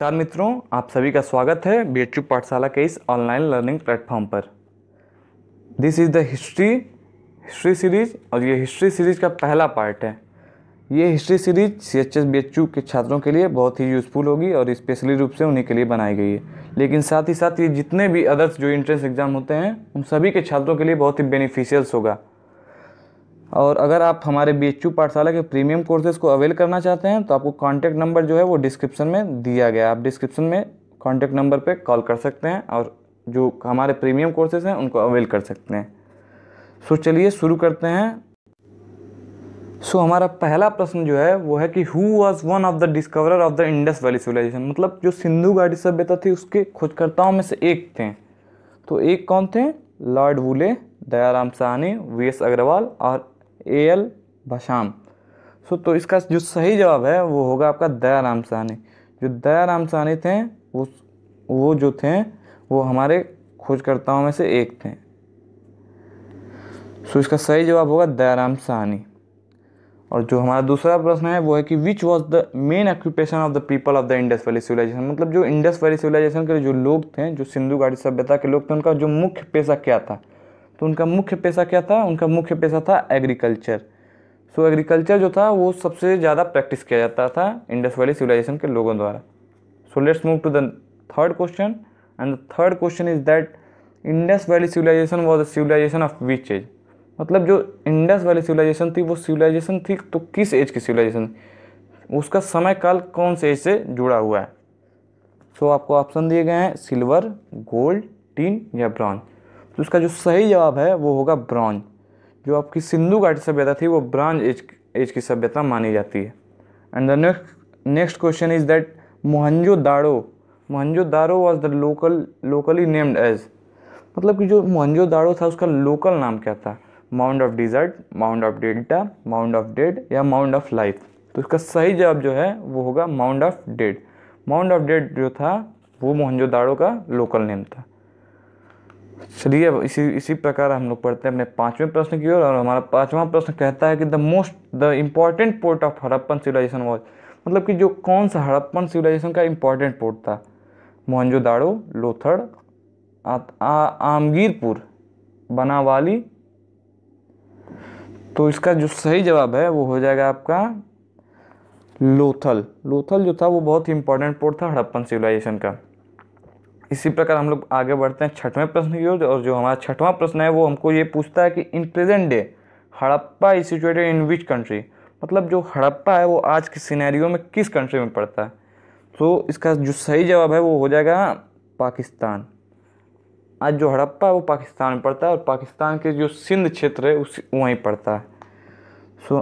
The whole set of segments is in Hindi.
नमस्कार मित्रों आप सभी का स्वागत है बी एच पाठशाला के इस ऑनलाइन लर्निंग प्लेटफॉर्म पर this is the history history series और ये हिस्ट्री सीरीज का पहला पार्ट है ये history series C H S B H के छात्रों के लिए बहुत ही यूज़फुल होगी और स्पेशली रूप से उन्हीं के लिए बनाई गई है लेकिन साथ ही साथ ये जितने भी अदर्स जो इंट्रेंस एग्ज़ाम होते हैं उन सभी के छात्रों के लिए बहुत ही बेनिफिशियल्स होगा और अगर आप हमारे बी एच पाठशाला के प्रीमियम कोर्सेज को अवेल करना चाहते हैं तो आपको कॉन्टैक्ट नंबर जो है वो डिस्क्रिप्शन में दिया गया आप डिस्क्रिप्शन में कॉन्टैक्ट नंबर पर कॉल कर सकते हैं और जो हमारे प्रीमियम कोर्सेज हैं उनको अवेल कर सकते हैं सो चलिए शुरू करते हैं सो so, हमारा पहला प्रश्न जो है वो है कि who was one of the discoverer of the Indus valley civilisation मतलब जो सिंधु घाटी सभ्यता थी उसके खोजकर्ताओं में से एक थे तो एक कौन थे Lord Woolley Dayaram Sahni V S Agrawal और ए एल भाषाम सो तो इसका जो सही जवाब है वो होगा आपका दया राम सहनी जो दया राम सहनी थे वो वो जो थे वो हमारे खोजकर्ताओं में से एक थे सो इसका सही जवाब होगा दयाराम सहनी और जो हमारा दूसरा प्रश्न है वो है कि which was the main occupation of the people of the Indus valley civilisation मतलब जो इंडस वैली सिविलाइजेशन के जो लोग थे जो सिंधु घाटी सभ्यता के लोग थे उनका जो मुख्य पेशा क्या था तो उनका मुख्य पेशा क्या था उनका मुख्य पेशा था एग्रीकल्चर सो एग्रीकल्चर जो था वो सबसे ज़्यादा प्रैक्टिस किया जाता था इंडस वैली सिविलाइजेशन के लोगों द्वारा so let's move to the third question and the third question is that Indus valley civilisation was a civilisation of which age मतलब जो इंडस वैली सिविलाइजेशन थी वो सिविलाइजेशन थी तो किस एज की सिविलाइजेशन उसका समय काल कौन से एज से जुड़ा हुआ है सो so, आपको ऑप्शन दिए गए हैं सिल्वर गोल्ड टीन या ब्रॉन्ज तो इसका जो सही जवाब है वो होगा ब्रॉन्ज जो आपकी सिंधु घाटी सभ्यता थी वो ब्रॉन्ज एज एज की सभ्यता मानी जाती है and the next next question is that Mohenjo Daro Mohenjo Daro was the local locally named as मतलब कि जो मोहनजो दाड़ो था उसका लोकल नाम क्या था mount of desert mount of delta mount of dead या माउंट ऑफ लाइफ तो इसका सही जवाब जो है वो होगा mount of dead mount of dead जो था वो मोहनजो दाड़ो का लोकल नेम था चलिए इसी इसी प्रकार हम लोग पढ़ते हैं अपने पांचवें प्रश्न की ओर और हमारा पांचवा प्रश्न कहता है कि the most the important port of Harappan civilisation was मतलब कि जो कौन सा हड़प्पन सिविलाइजेशन का इम्पॉर्टेंट पोर्ट था मोहनजोदाड़ो लोथड़ आमगीरपुर बनावाली तो इसका जो सही जवाब है वो हो जाएगा आपका लोथल लोथल जो था वो बहुत ही इंपॉर्टेंट पोर्ट था हड़प्पन सिविलाइजेशन का इसी प्रकार हम लोग आगे बढ़ते हैं छठवें प्रश्न की ओर और जो हमारा छठवां प्रश्न है वो हमको ये पूछता है कि in present day Harappa is situated in which country मतलब जो हड़प्पा है वो आज के सिनेरियो में किस कंट्री में पड़ता है तो इसका जो सही जवाब है वो हो जाएगा पाकिस्तान आज जो हड़प्पा है वो पाकिस्तान में पड़ता है और पाकिस्तान के जो सिंध क्षेत्र है उस वहीं पड़ता है सो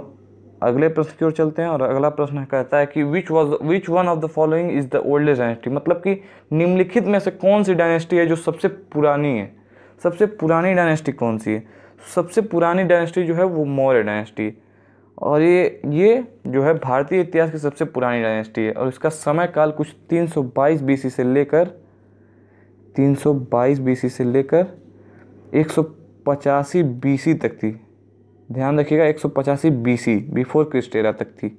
अगले प्रश्न की ओर चलते हैं और अगला प्रश्न कहता है कि which was which one of the following is the oldest dynasty मतलब कि निम्नलिखित में से कौन सी डायनेस्टी है जो सबसे पुरानी है सबसे पुरानी डायनेस्टी कौन सी है सबसे पुरानी डायनेस्टी जो है वो मौर्य डायनेस्टी और ये ये जो है भारतीय इतिहास की सबसे पुरानी डायनेस्टी है और इसका समय काल कुछ 322 बीसी से लेकर 322 बीसी से लेकर एक सौ तक थी ध्यान रखिएगा एक सौ पचासी सी बिफोर क्रिस्टेरा तक थी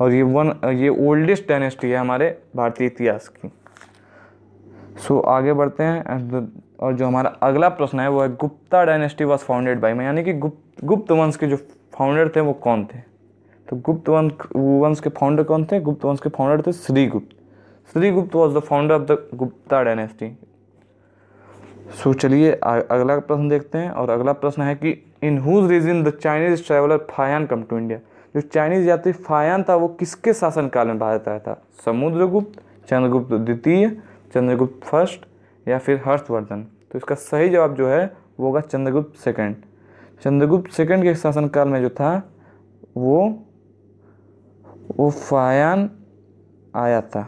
और ये वन ये ओल्डेस्ट डायनेस्टी है हमारे भारतीय इतिहास की सो so, आगे बढ़ते हैं और जो हमारा अगला प्रश्न है वो है Gupta dynasty was founded by में यानी कि गुप्त गुप्त वंश के जो फाउंडर थे वो कौन थे तो गुप्त वंश वंश के फाउंडर कौन थे गुप्त वंश के फाउंडर थे Srigupta Srigupta was the founder of the Gupta dynasty so चलिए अगला प्रश्न देखते हैं और अगला प्रश्न है कि in whose region the Chinese traveller Fahien come to India जो चाइनीज यात्री फायान था वो किसके शासनकाल में भारत आया था समुद्रगुप्त चंद्रगुप्त द्वितीय चंद्रगुप्त फर्स्ट या फिर हर्षवर्धन तो इसका सही जवाब जो है वो होगा चंद्रगुप्त सेकंड चंद्रगुप्त सेकंड के शासनकाल में जो था वो वो फायान आया था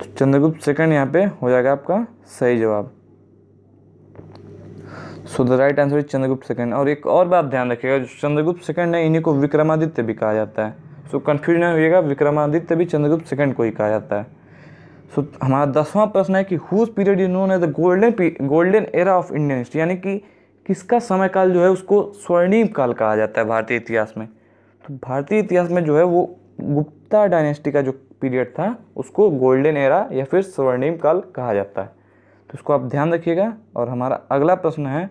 तो चंद्रगुप्त सेकंड यहाँ पे हो जाएगा आपका सही जवाब so the right answer is Chandragupta second और एक और बात ध्यान रखिएगा जो चंद्रगुप्त सेकंड है इन्हीं को विक्रमादित्य भी कहा जाता है सो कन्फ्यूज ना होइएगा विक्रमादित्य भी चंद्रगुप्त सेकंड को ही कहा जाता है सो so, हमारा दसवां प्रश्न है कि whose period is known as the golden golden era of Indian history यानी कि किसका समय काल जो है उसको स्वर्णिम काल कहा जाता है भारतीय इतिहास में तो भारतीय इतिहास में जो है वो गुप्ता डायनेस्टी का जो पीरियड था उसको गोल्डन एरा या फिर स्वर्णिम काल कहा जाता है तो इसको आप ध्यान रखिएगा और हमारा अगला प्रश्न है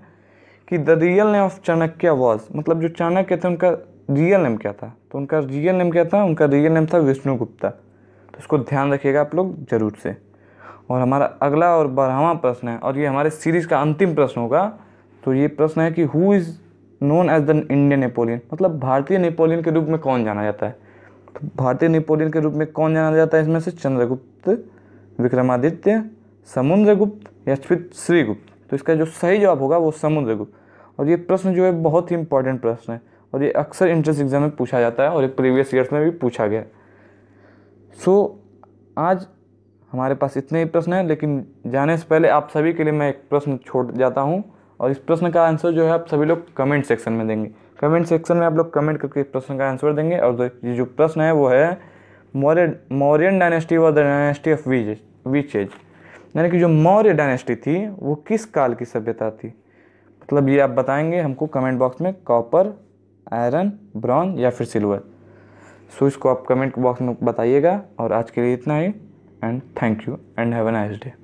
कि the real name of Chanakya was मतलब जो चाणक्य थे उनका रियल नेम क्या था तो उनका रियल नेम क्या था उनका रियल नेम था विष्णु गुप्ता तो इसको ध्यान रखिएगा आप लोग जरूर से और हमारा अगला और बारहवा प्रश्न है और ये हमारे सीरीज का अंतिम प्रश्न होगा तो ये प्रश्न है कि who is known as the Indian Napoleon मतलब भारतीय नेपोलियन के रूप में कौन जाना जाता है तो भारतीय नेपोलियन के रूप में कौन जाना जाता है इसमें से चंद्रगुप्त विक्रमादित्य समुद्रगुप्त या फिर श्रीगुप्त तो इसका जो सही जवाब होगा वो समुद्रगुप्त और ये प्रश्न जो है बहुत ही इंपॉर्टेंट प्रश्न है और ये अक्सर एंट्रेंस एग्जाम में पूछा जाता है और एक प्रीवियस ईयर्स में भी पूछा गया सो so, आज हमारे पास इतने ही प्रश्न हैं लेकिन जाने से पहले आप सभी के लिए मैं एक प्रश्न छोड़ जाता हूँ और इस प्रश्न का आंसर जो है आप सभी लोग कमेंट सेक्शन में देंगे कमेंट सेक्शन में आप लोग कमेंट करके इस प्रश्न का आंसर देंगे और ये जो प्रश्न है वो है मौर्य मौर्यन डायनेस्टी व द डायनेस्टी ऑफ वीज वीचेज यानी कि जो मौर्य डायनेस्टी थी वो किस काल की सभ्यता थी मतलब ये आप बताएंगे हमको कमेंट बॉक्स में कॉपर आयरन ब्रॉन्ज या फिर सिल्वर सो इसको आप कमेंट बॉक्स में बताइएगा और आज के लिए इतना ही and thank you and have a nice day